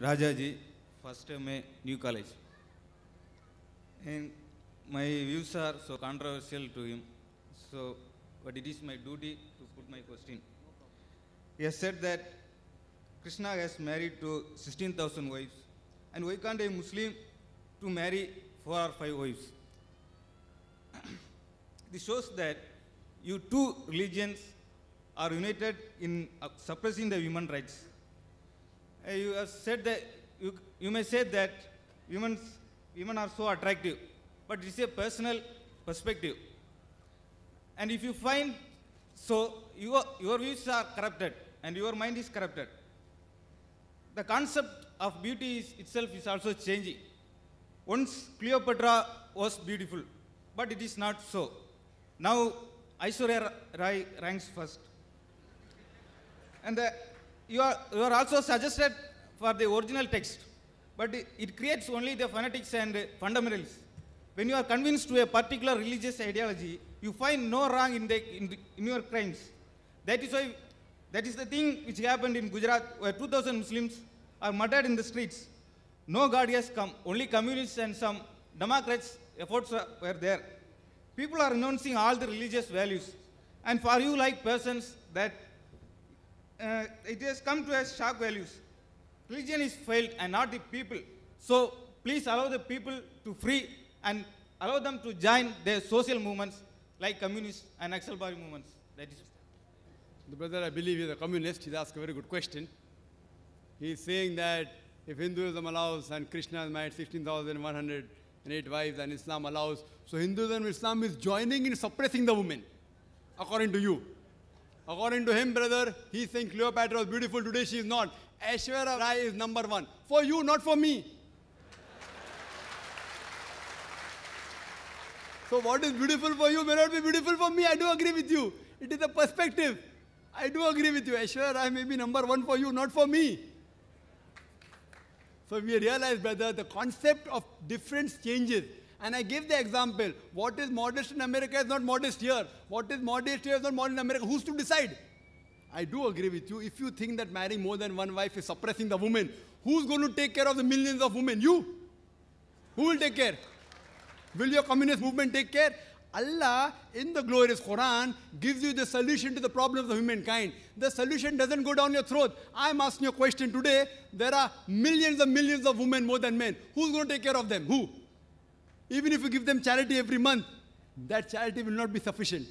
Rajaji, first time new college. And my views are so controversial to him. So, but it is my duty to put my question. He has said that Krishna has married to 16,000 wives. And why can't a Muslim to marry four or five wives? this shows that you two religions are united in suppressing the human rights. Uh, you have said that you, you may say that women women are so attractive, but it's a personal perspective. And if you find so, your your views are corrupted and your mind is corrupted. The concept of beauty is, itself is also changing. Once Cleopatra was beautiful, but it is not so. Now Aishwarya Rai ranks first. And the you are, you are also suggested for the original text, but it, creates only the phonetics and fundamentals. When you are convinced to a particular religious ideology, you find no wrong in, the, in, in your crimes. That is why, that is the thing which happened in Gujarat, where 2,000 Muslims are murdered in the streets. No God has come, only communists and some democrats efforts were there. People are renouncing all the religious values. And for you like persons that uh, it has come to us shock values. Religion is failed and not the people. So please allow the people to free and allow them to join their social movements like communist and Axelbari movements. That is the brother, I believe, is a communist. He's asked a very good question. He's saying that if Hinduism allows and Krishna has married 16,108 wives and Islam allows, so Hinduism and Islam is joining in suppressing the women, according to you. According to him, brother, he thinks Cleopatra was beautiful. Today she is not. Aishwarya Rai is number one. For you, not for me. so what is beautiful for you may not be beautiful for me. I do agree with you. It is a perspective. I do agree with you. Aishwarya Rai may be number one for you, not for me. So we realize, brother, the concept of difference changes. And I give the example. What is modest in America is not modest here. What is modest here is not modest in America. Who's to decide? I do agree with you. If you think that marrying more than one wife is suppressing the woman, who's going to take care of the millions of women? You. Who will take care? Will your communist movement take care? Allah, in the glorious Quran, gives you the solution to the problem of the humankind. The solution doesn't go down your throat. I'm asking you a question today. There are millions and millions of women more than men. Who's going to take care of them? Who? Even if you give them charity every month, that charity will not be sufficient.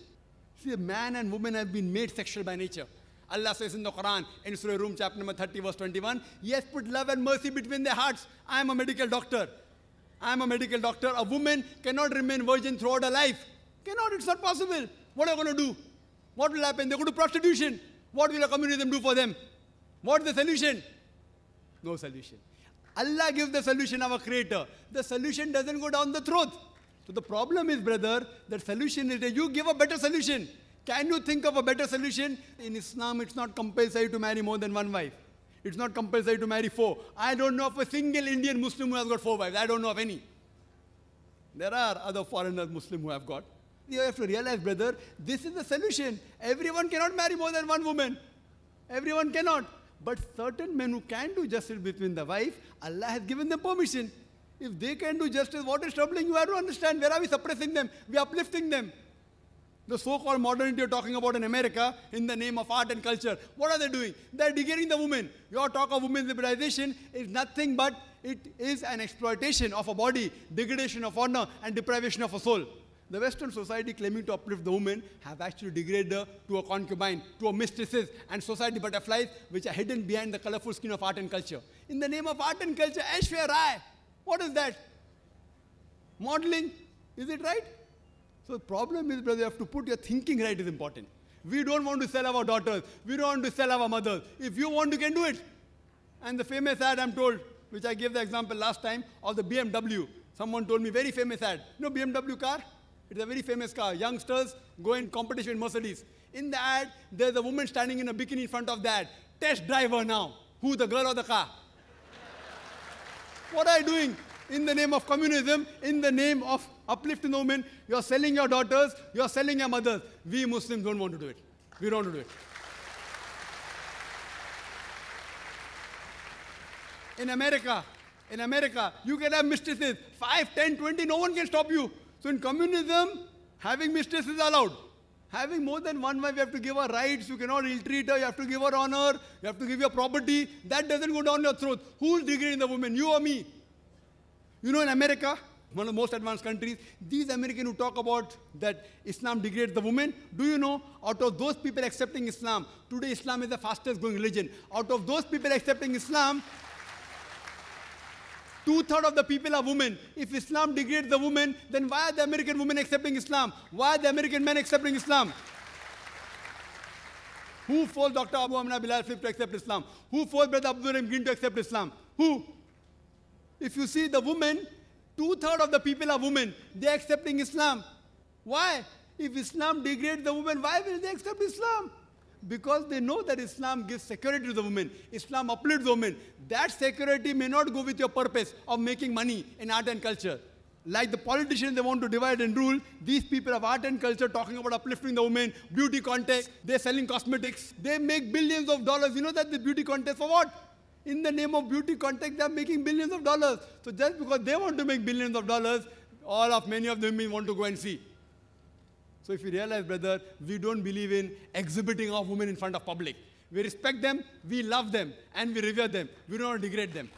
See, man and woman have been made sexual by nature. Allah says in the Quran, in Surah Rum, chapter number 30, verse 21, Yes, put love and mercy between their hearts. I am a medical doctor. I am a medical doctor. A woman cannot remain virgin throughout her life. Cannot, it's not possible. What are you going to do? What will happen? They go to prostitution. What will a communism do for them? What is the solution? No solution. Allah gives the solution, our creator. The solution doesn't go down the throat. So the problem is, brother, that solution is that you give a better solution. Can you think of a better solution? In Islam, it's not compulsory to marry more than one wife. It's not compulsory to marry four. I don't know of a single Indian Muslim who has got four wives. I don't know of any. There are other foreigners Muslim who have got. You have to realize, brother, this is the solution. Everyone cannot marry more than one woman. Everyone cannot. But certain men who can do justice between the wife, Allah has given them permission. If they can do justice, what is troubling you? I don't understand. Where are we suppressing them? We are uplifting them. The so-called modernity you're talking about in America in the name of art and culture. What are they doing? They're degrading the women. Your talk of women's liberalization is nothing but it is an exploitation of a body, degradation of honor, and deprivation of a soul. The Western society claiming to uplift the woman have actually degraded her to a concubine, to a mistresses, and society butterflies which are hidden behind the colorful skin of art and culture. In the name of art and culture, Aishwarya Rai, what is that? Modeling, is it right? So the problem is, brother, you have to put your thinking right is important. We don't want to sell our daughters. We don't want to sell our mothers. If you want, you can do it. And the famous ad, I'm told, which I gave the example last time, of the BMW. Someone told me, very famous ad. You know BMW car? It's a very famous car. Youngsters go in competition in Mercedes. In the ad, there's a woman standing in a bikini in front of that. Test driver now. Who, the girl or the car? what are you doing? In the name of communism, in the name of uplifting the women, you're selling your daughters, you're selling your mothers. We Muslims don't want to do it. We don't want to do it. In America, in America, you can have mistresses, 5, 10, 20, no one can stop you. So in communism, having mistresses is allowed. Having more than one wife, you have to give her rights, you cannot ill-treat her, you have to give her honor, you have to give your property. That doesn't go down your throat. Who's degrading the woman, you or me? You know, in America, one of the most advanced countries, these Americans who talk about that Islam degrades the woman, do you know, out of those people accepting Islam, today Islam is the fastest growing religion. Out of those people accepting Islam, Two-thirds of the people are women. If Islam degrades the women, then why are the American women accepting Islam? Why are the American men accepting Islam? Who forced Dr. Abu Amna Bilal to accept Islam? Who forced Brother Abdul Rahim Green to accept Islam? Who? If you see the women, two-thirds of the people are women. They're accepting Islam. Why? If Islam degrades the women, why will they accept Islam? because they know that Islam gives security to the women, Islam uplifts the women, that security may not go with your purpose of making money in art and culture. Like the politicians, they want to divide and rule. These people of art and culture talking about uplifting the women, beauty contest. they're selling cosmetics. They make billions of dollars. You know that the beauty contest for what? In the name of beauty contest, they're making billions of dollars. So just because they want to make billions of dollars, all of many of them want to go and see. So if you realize, brother, we don't believe in exhibiting our women in front of public. We respect them, we love them, and we revere them. We don't degrade them.